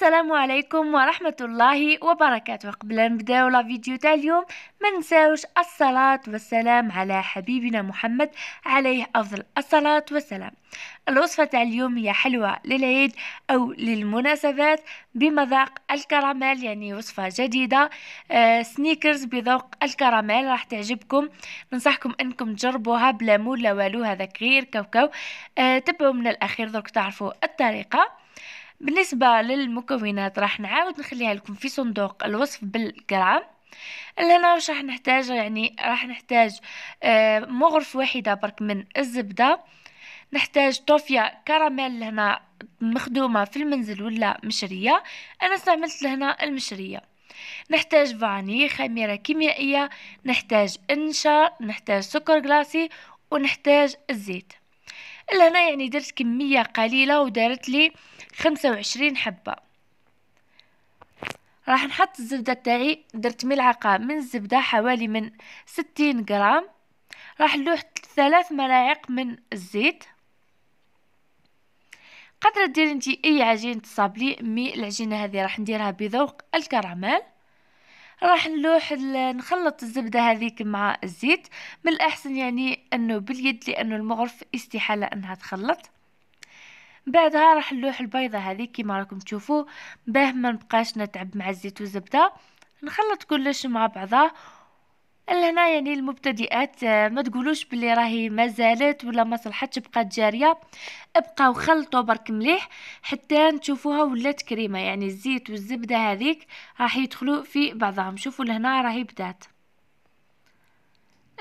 السلام عليكم ورحمة الله وبركاته قبل نبداو لا فيديو تاع اليوم ما ننساوش الصلاة والسلام على حبيبنا محمد عليه أفضل الصلاة والسلام الوصفة تاع اليوم هي حلوة للعيد أو للمناسبات بمذاق الكراميل يعني وصفة جديدة آه سنيكرز بذوق الكراميل راح تعجبكم ننصحكم أنكم تجربوها بلا مول لا والو هذاك غير كوكو آه تبعوا من الأخير درك تعرفوا الطريقة بالنسبة للمكونات راح نعاود نخليها لكم في صندوق الوصف بالجرام لهنا واش راح نحتاج يعني راح نحتاج آه، مغرف واحدة برك من الزبدة نحتاج طوفيا كراميل لهنا مخدومة في المنزل ولا مشرية أنا استعملت لهنا المشرية نحتاج فاني خميرة كيميائية نحتاج النشا نحتاج سكر غلاسي ونحتاج الزيت لهنا يعني درت كمية قليلة ودارت لي خمسة وعشرين حبة راح نحط الزبدة تاعي درت ملعقة من الزبدة حوالي من ستين غرام راح نلوح ثلاث ملاعق من الزيت قادرة ديري انتي اي عجينة صابلي مي العجينة هذه راح نديرها بذوق الكراميل راح نلوح نخلط الزبدة هذيك مع الزيت من الأحسن يعني أنه باليد لأنه المغرف استحالة أنها تخلط بعدها راح نلوح البيضة هذه كيما راكم تشوفوا باه ما نبقاش نتعب مع الزيت والزبدة نخلط كلش مع بعضها لهنا يعني المبتدئات آه، ما تقولوش بلي راهي ما زالت ولا ما صلحتش بقات جاريه ابقاو خلطوا برك مليح حتى تشوفوها ولات كريمه يعني الزيت والزبده هذيك راح يدخلوا في بعضهم شوفوا لهنا راهي بدات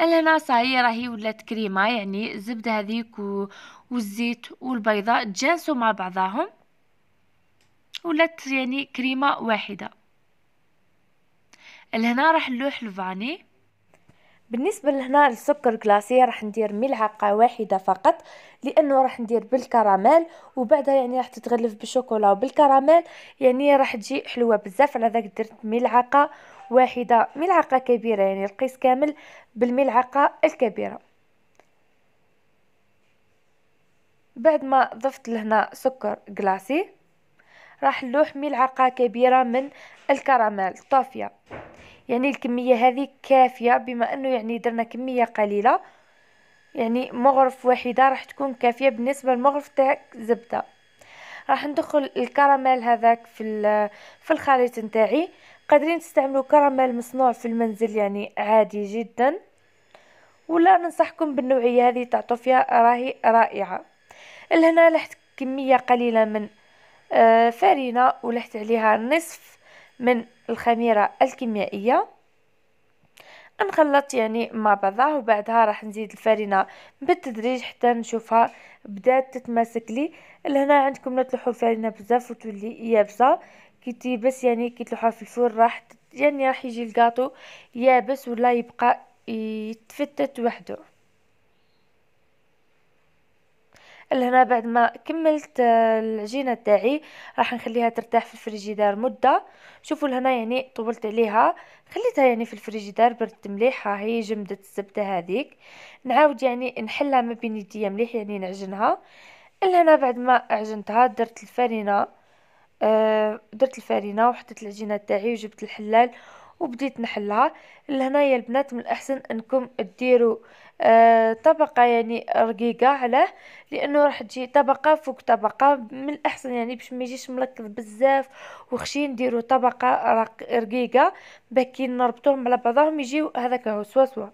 الهنا صايي راهي ولات كريمه يعني الزبده هذيك و... والزيت والبيضه تجانسوا مع بعضهم ولات يعني كريمه واحده لهنا راح نلوح الفاني بالنسبة لهنا السكر كلاسي راح ندير ملعقة واحدة فقط لأنه راح ندير بالكراميل وبعدها يعني راح تتغلف بالشوكولا وبالكراميل يعني راح تجي حلوة بزاف على ذاك درت ملعقة واحدة ملعقة كبيرة يعني القيس كامل بالملعقة الكبيرة بعد ما ضفت لهنا سكر كلاسي راح نلوح ملعقة كبيرة من الكراميل طافية يعني الكميه هذه كافيه بما انه يعني درنا كميه قليله يعني مغرف واحده راح تكون كافيه بالنسبه للمغرف تاع زبده راح ندخل الكراميل هذاك في في الخليط نتاعي قادرين تستعملوا كراميل مصنوع في المنزل يعني عادي جدا ولا ننصحكم بالنوعيه هذه تاع طوفيا راهي رائعه لهنا لحت كميه قليله من آه، فارينه ولحت عليها نصف من الخميرة الكيميائية نخلط يعني مع بعضها وبعدها راح نزيد الفرينة بالتدريج حتى نشوفها بدات تتماسك لي لهنا عندكم لا تلوحوا الفرينة بزاف وتولي يابسه كي تيبس يعني كي تلوحوها في الفرن راح يعني راح يجي القاطو يابس ولا يبقى يتفتت وحده لهنا بعد ما كملت آه، العجينه تاعي راح نخليها ترتاح في الفريجيدار مده شوفوا لهنا يعني طولت عليها خليتها يعني في الفريجيدار بردت مليح ها هي جمدت الزبده هذيك نعاود يعني نحلها ما بين يديا مليح يعني نعجنها لهنا بعد ما عجنتها درت الفرينه آه، درت الفرينه وحطيت العجينه تاعي وجبت الحلال وبديت نحلها لهنايا البنات من الاحسن انكم ديروا آه طبقه يعني رقيقه علاه لانه راح تجي طبقه فوق طبقه من الاحسن يعني باش ما يجيش ملكض بزاف وخشين ديروا طبقه رقيقه باكي نربطوهم على بعضهم يجيو هذاك سوا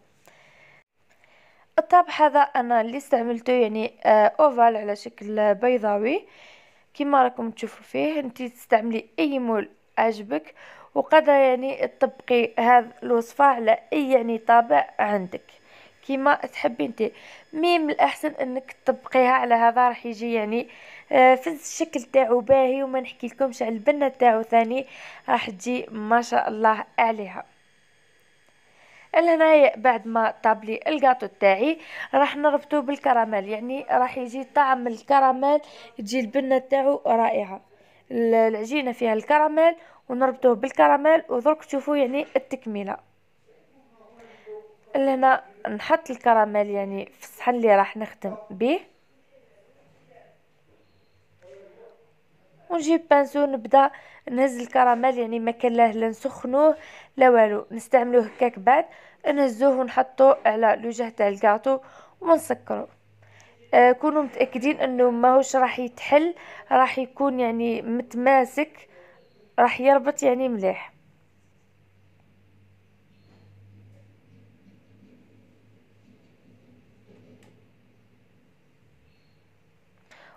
الطاب هذا انا اللي استعملته يعني آه اوفال على شكل بيضاوي كما راكم تشوفوا فيه انت تستعملي اي مول عجبك وقدر يعني تطبقي هذه الوصفة على أي يعني طابع عندك كيما تحبي انت مي من الاحسن انك تطبقيها على هذا راح يجي يعني آه، في الشكل تاعو باهي وما نحكي لكمش على البنه تاعو ثاني راح تجي ما شاء الله عليها لهنايا بعد ما طابلي الكاطو تاعي راح نربطو بالكراميل يعني راح يجي طعم الكراميل تجي البنه تاعو رائعه العجينه فيها الكراميل ونربطوه بالكراميل ودرك تشوفوا يعني التكمله لهنا نحط الكراميل يعني في الصحن اللي راح نخدم به ونجيب بانسو نبدا نهز الكراميل يعني ما كان له لا نسخنوه لا والو نستعملوه هكاك بعد نهزوه ونحطوه على لوجه تاع الكاطو ونسكروه آه، كونوا متاكدين انه ماهوش راح يتحل راح يكون يعني متماسك راح يربط يعني مليح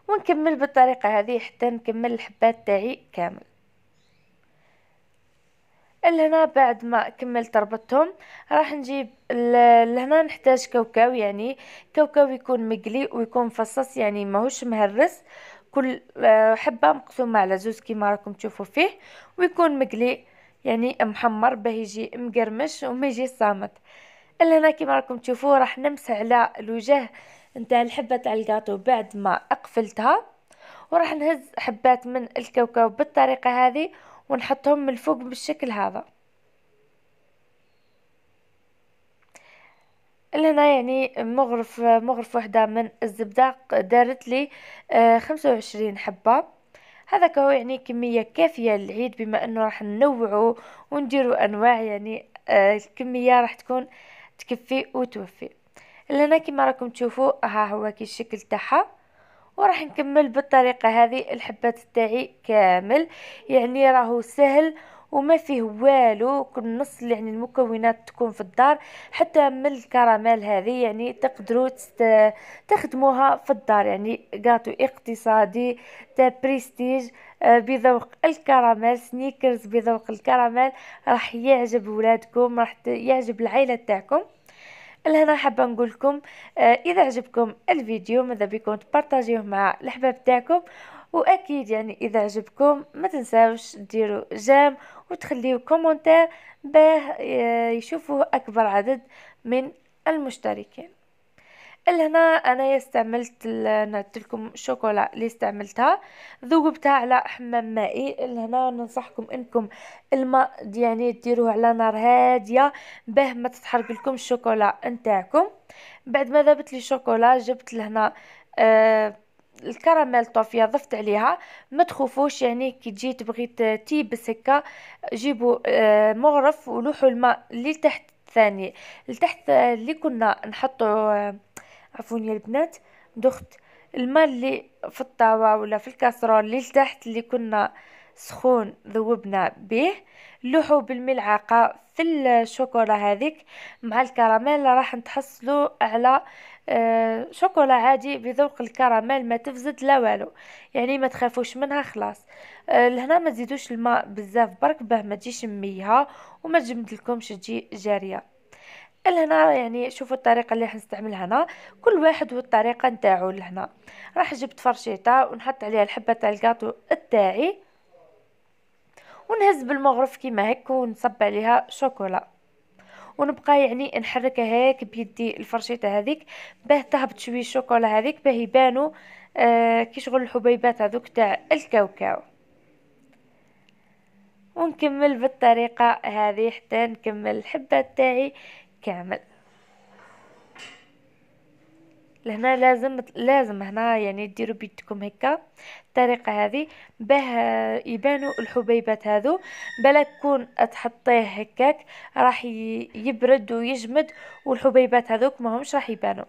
ونكمل بالطريقه هذه حتى نكمل الحبات تاعي كامل لهنا بعد ما كملت ربطتهم راح نجيب لهنا نحتاج كاوكاو يعني كاوكاو يكون مقلي ويكون مفصص يعني ماهوش مهرس كل آه، حبه مقسومه على زوز كيما راكم تشوفوا فيه ويكون مقلي يعني محمر باه يجي مقرمش وما يجي صامت لهنا كيما راكم تشوفوا راح نمسح على الوجه نتاع الحبه تاع الكاطو بعد ما قفلتها وراح نهز حبات من الكاوكاو بالطريقه هذه ونحطهم من فوق بالشكل هذا لهنا يعني مغرف مغرف وحده من الزبده دارت لي آه، خمسة وعشرين حبه هذا هو يعني كميه كافيه للعيد بما انه راح ننوعه ونديره انواع يعني آه، الكميه راح تكون تكفي وتوفي لهنا كما راكم تشوفوا ها هو كي الشكل تاعها وراح نكمل بالطريقة هذه الحبات تاعي كامل يعني راهو سهل وما فيه والو كل نص يعني المكونات تكون في الدار حتى من الكراميل هذه يعني تقدروا تست... تخدموها في الدار يعني قاتو اقتصادي تاع بريستيج آه، بذوق الكراميل سنيكرز بذوق الكراميل راح يعجب ولادكم راح يعجب العائله تاعكم لهنا حابه نقول لكم آه، اذا عجبكم الفيديو ماذا بكم تبارطاجيوه مع الاحباب تاعكم واكيد يعني اذا عجبكم ما تنساوش ديروا جام وتخليوا كومونتير باه آه، يشوفوه اكبر عدد من المشتركين لهنا انايا استعملت نعدت لكم الشوكولا اللي استعملتها ذوبتها على حمام مائي لهنا ننصحكم انكم الماء يعني ديروه على نار هاديه باه ما تتحرق لكم الشوكولا نتاعكم بعد ما ذابت لي الشوكولا جبت لهنا آه الكراميل طوفيه ضفت عليها ما تخوفوش يعني كي تجي تبغي تيبس هكا جيبوا آه، مغرف ولوحوا الماء اللي تحت الثاني لتحت اللي كنا نحطوا آه، عفوا يا البنات دخت الماء اللي في الطاوة ولا في الكاسرون اللي لتحت اللي كنا سخون ذوبنا به لوحو بالملعقة في الشوكولا هذيك مع الكراميل راح نتحصلوا على آه، شوكولا عادي بذوق الكراميل ما تفزد لا والو يعني ما تخافوش منها خلاص آه، لهنا ما تزيدوش الماء بزاف برك باه ما تجيش ميها وما تجمد لكمش تجي جاريه لهنا يعني شوفوا الطريقه اللي راح نستعمل هنا كل واحد والطريقه نتاعو لهنا راح جبت فرشيطه ونحط عليها الحبه تاع الكاطو تاعي ونهز بالمغرف كيما هيك ونصب عليها شوكولا ونبقى يعني نحركها هيك بيدي الفرشيطه هذيك باه تهبط شويه الشوكولا هذيك باه يبانوا آه كي شغل الحبيبات هذوك تاع الكاوكاو ونكمل بالطريقه هذه حتى نكمل الحبه تاعي كامل لهنا لازم لازم هنا يعني ديروا بيدكم هكا الطريقه هذه باه يبانوا الحبيبات هذو بلا كون تحطيه هكاك راح يبرد ويجمد والحبيبات هذوك ماهمش راح يبانوا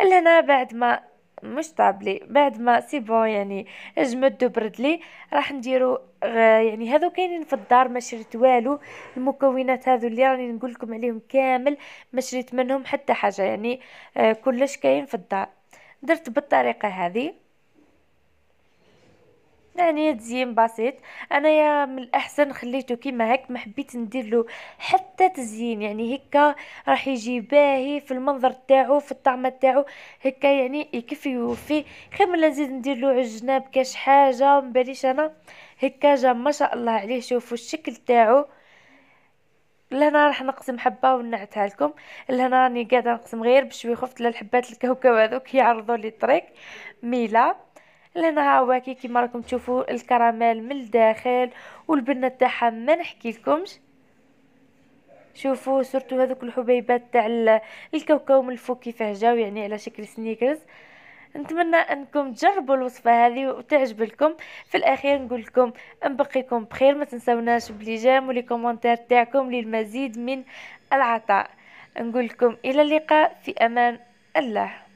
لهنا بعد ما مش طابلي بعد ما سي بون يعني جمد وبرد لي راح نديرو يعني هذو كاينين في الدار ما شريت والو المكونات هذو اللي راني نقول لكم عليهم كامل ما شريت منهم حتى حاجه يعني آه كلش كاين في الدار درت بالطريقه هذه يعني تزيين بسيط انايا من الاحسن خليته كيما هك ما حبيت ندير له حتى تزيين يعني هكا راح يجي باهي في المنظر تاعو في الطعم تاعو هكا يعني يكفي ويوفي خير من نزيد ندير له عجنه بكاش كاش حاجه ما باليش انا هكا جا ما شاء الله عليه شوفوا الشكل تاعو لهنا راح نقسم حبه ونعتها لكم لهنا راني قاعده نقسم غير بشوي خفت للحبات الكاوكاو هذوك يعرضوا لي طريق ميلا لان هاواكي كيما راكم تشوفوا الكراميل من الداخل والبنه تاعها ما نحكيلكمش شوفوا سورتو هذوك الحبيبات تاع الكاوكاو من الفوق كيفاه جاو يعني على شكل سنيكرز نتمنى انكم تجربوا الوصفه هذه وتعجبكم في الاخير نقول لكم نبقيكم بخير ما تنساوناش بلي جام ولي كومونتير تاعكم للمزيد من العطاء نقول لكم الى اللقاء في امان الله